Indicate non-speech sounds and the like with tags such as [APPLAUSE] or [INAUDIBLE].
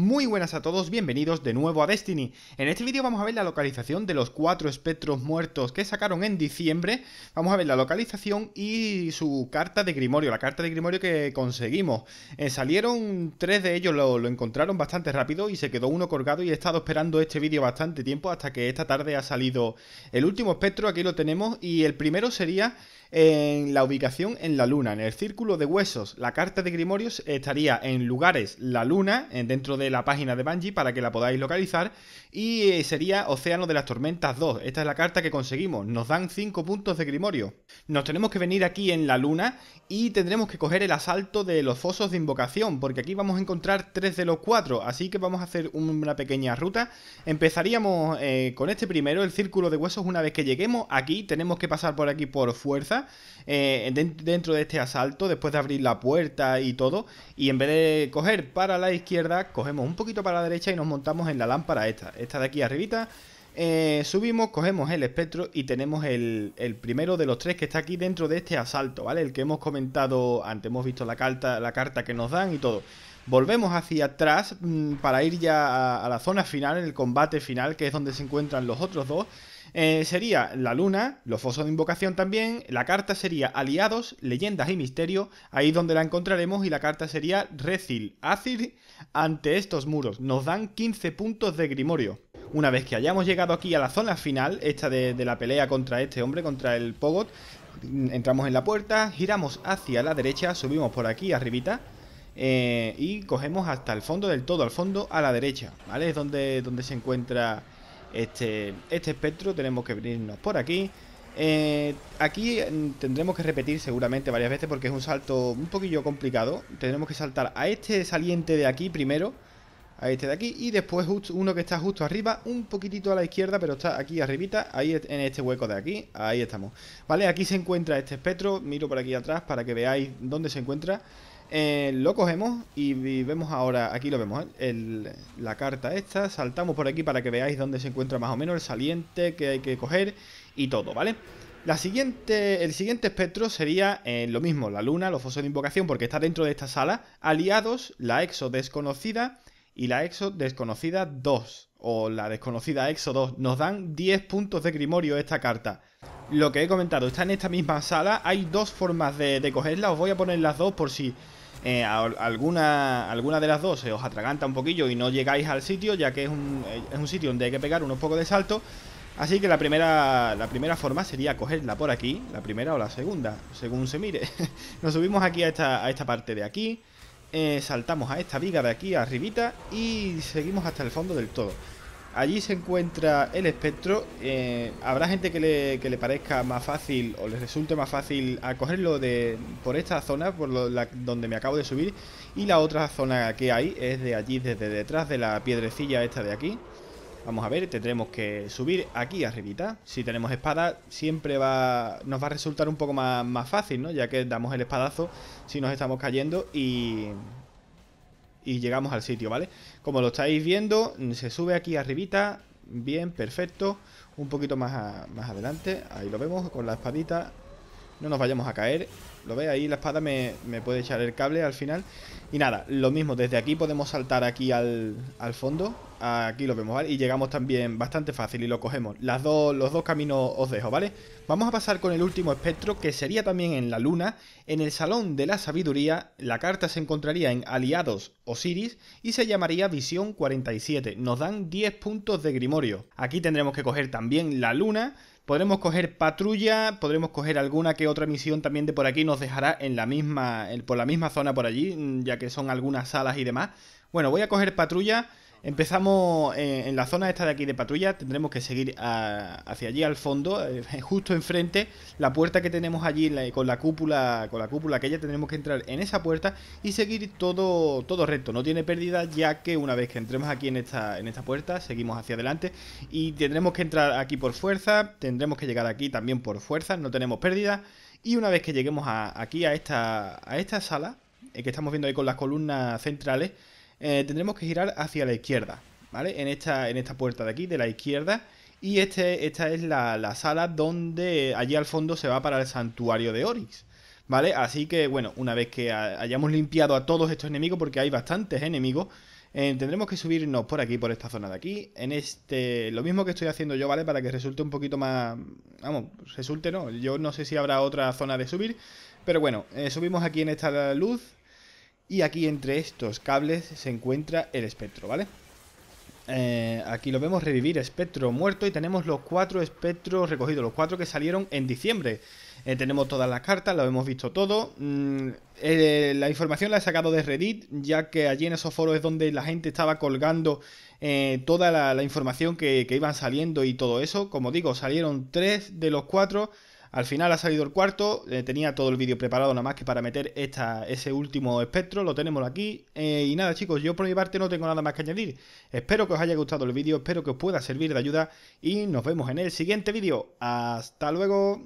Muy buenas a todos, bienvenidos de nuevo a Destiny. En este vídeo vamos a ver la localización de los cuatro espectros muertos que sacaron en diciembre. Vamos a ver la localización y su carta de Grimorio, la carta de Grimorio que conseguimos. Eh, salieron tres de ellos, lo, encontraron bastante rápido y se quedó uno colgado y he estado esperando este vídeo bastante tiempo hasta que esta tarde ha salido el último espectro, aquí lo tenemos, y el primero sería en la ubicación en la luna, en el círculo de huesos. La carta de Grimorio estaría en lugares, la luna, dentro de la página de Bungie para que la podáis localizar. Y eh, sería Océano de las Tormentas 2. Esta es la carta que conseguimos. Nos dan 5 puntos de Grimorio. Nos tenemos que venir aquí en la luna y tendremos que coger el asalto de los fosos de invocación, porque aquí vamos a encontrar 3 de los 4. Así que vamos a hacer una pequeña ruta. Empezaríamos eh, con este primero, el círculo de huesos. Una vez que lleguemos aquí, tenemos que pasar por aquí por fuerza, eh, dentro de este asalto, después de abrir la puerta y todo. Y en vez de coger para la izquierda, coger cogemos un poquito para la derecha y nos montamos en la lámpara esta, esta de aquí arribita. Eh, subimos, cogemos el espectro y tenemos el, el, primero de los tres que está aquí dentro de este asalto, ¿vale? El que hemos comentado antes, hemos visto la carta, la carta que nos dan y todo. Volvemos hacia atrás mm, para ir ya a, la zona final, en el combate final, que es donde se encuentran los otros dos. Eh, sería la luna, los fosos de invocación también, la carta sería aliados, leyendas y misterio, ahí donde la encontraremos y la carta sería Recil, ácil ante estos muros. Nos dan 15 puntos de Grimorio. Una vez que hayamos llegado aquí a la zona final, esta de, de la pelea contra este hombre, contra el Pogot, entramos en la puerta, giramos hacia la derecha, subimos por aquí arribita, eh, y cogemos hasta el fondo del todo, al fondo a la derecha, ¿vale? Es donde, se encuentra este, este, espectro, tenemos que venirnos por aquí. Eh, aquí mm, tendremos que repetir seguramente varias veces porque es un salto un poquillo complicado. Tendremos que saltar a este saliente de aquí primero, a este de aquí, y después uno que está justo arriba, un poquitito a la izquierda, pero está aquí arribita, ahí en este hueco de aquí, ahí estamos. Vale, aquí se encuentra este espectro, miro por aquí atrás para que veáis dónde se encuentra. Eh, lo cogemos y, vemos ahora, aquí lo vemos, ¿eh? la carta esta, saltamos por aquí para que veáis dónde se encuentra más o menos el saliente que hay que coger y todo, ¿vale? La siguiente, el siguiente espectro sería eh, lo mismo, la luna, los fosos de invocación, porque está dentro de esta sala, aliados, la exo desconocida y la exo desconocida 2, o la desconocida exo 2, nos dan 10 puntos de grimorio esta carta lo que he comentado, está en esta misma sala. Hay dos formas de, cogerla. Os voy a poner las dos por si eh, alguna, de las dos se os atraganta un poquillo y no llegáis al sitio, ya que eh, es un, sitio donde hay que pegar unos pocos de salto. Así que la primera, la primera forma sería cogerla por aquí, la primera o la segunda, según se mire. [LAUGHS] Nos subimos aquí a esta, a esta parte de aquí, eh, saltamos a esta viga de aquí arribita y seguimos hasta el fondo del todo. Allí se encuentra el espectro. Eh, habrá gente que le, parezca más fácil o les resulte más fácil acogerlo de, por esta zona, por donde me acabo de subir. Y la otra zona que hay es de allí, desde detrás de la piedrecilla esta de aquí. Vamos a ver, tendremos que subir aquí arribita. Si tenemos espada, siempre va nos va a resultar un poco más, más fácil, ¿no? Ya que damos el espadazo si nos estamos cayendo y, y llegamos al sitio, ¿vale? Como lo estáis viendo, se sube aquí arribita, bien, perfecto. Un poquito más, más adelante, ahí lo vemos, con la espadita. No nos vayamos a caer. ¿Lo veis? Ahí la espada me, puede echar el cable al final. Y nada, lo mismo, desde aquí podemos saltar aquí al, fondo. Aquí lo vemos, ¿vale? Y llegamos también bastante fácil y lo cogemos. Las dos, los dos caminos os dejo, ¿vale? Vamos a pasar con el último espectro, que sería también en la luna. En el Salón de la Sabiduría, la carta se encontraría en Aliados Osiris y se llamaría Visión 47. Nos dan 10 puntos de Grimorio. Aquí tendremos que coger también la luna, Podremos coger patrulla, podremos coger alguna que otra misión también de por aquí. Nos dejará en la misma, por la misma zona por allí, mm, ya que son algunas salas y demás. Bueno, voy a coger patrulla. Empezamos eh, en, la zona esta de aquí de patrulla, tendremos que seguir hacia allí al fondo, eh, [LAUGHS] justo enfrente, la puerta que tenemos allí con la cúpula, con la cúpula aquella, tendremos que entrar en esa puerta y seguir todo, todo recto, no tiene pérdida ya que una vez que entremos aquí en esta, en esta puerta, seguimos hacia adelante y tendremos que entrar aquí por fuerza, tendremos que llegar aquí también por fuerza, no tenemos pérdida y una vez que lleguemos aquí a esta, sala, eh, que estamos viendo ahí con las columnas centrales, eh, tendremos que girar hacia la izquierda, ¿vale? En esta, puerta de aquí, de la izquierda. Y este, esta es la, la sala donde allí al fondo se va para el santuario de Oryx. ¿Vale? Así que, bueno, una vez que hayamos limpiado a todos estos enemigos, porque hay bastantes enemigos, eh, tendremos que subirnos por aquí, por esta zona de aquí. En este, lo mismo que estoy haciendo yo, ¿vale? Para que resulte un poquito más... Vamos, resulte no. Yo no sé si habrá otra zona de subir. Pero bueno, eh, subimos aquí en esta luz. Y aquí entre estos cables se encuentra el espectro, ¿vale? Eh, aquí lo vemos revivir espectro muerto y tenemos los cuatro espectros recogidos, los cuatro que salieron en diciembre. Eh, tenemos todas las cartas, lo hemos visto todo. Mm, eh, la información la he sacado de Reddit, ya que allí en esos foros es donde la gente estaba colgando toda la, información que, iban saliendo y todo eso. Como digo, salieron tres de los cuatro al final ha salido el cuarto, eh, tenía todo el vídeo preparado nada más que para meter ese último espectro, lo tenemos aquí. Eh, y nada chicos, yo por mi parte no tengo nada más que añadir. Espero que os haya gustado el vídeo, espero que os pueda servir de ayuda y nos vemos en el siguiente vídeo. ¡Hasta luego!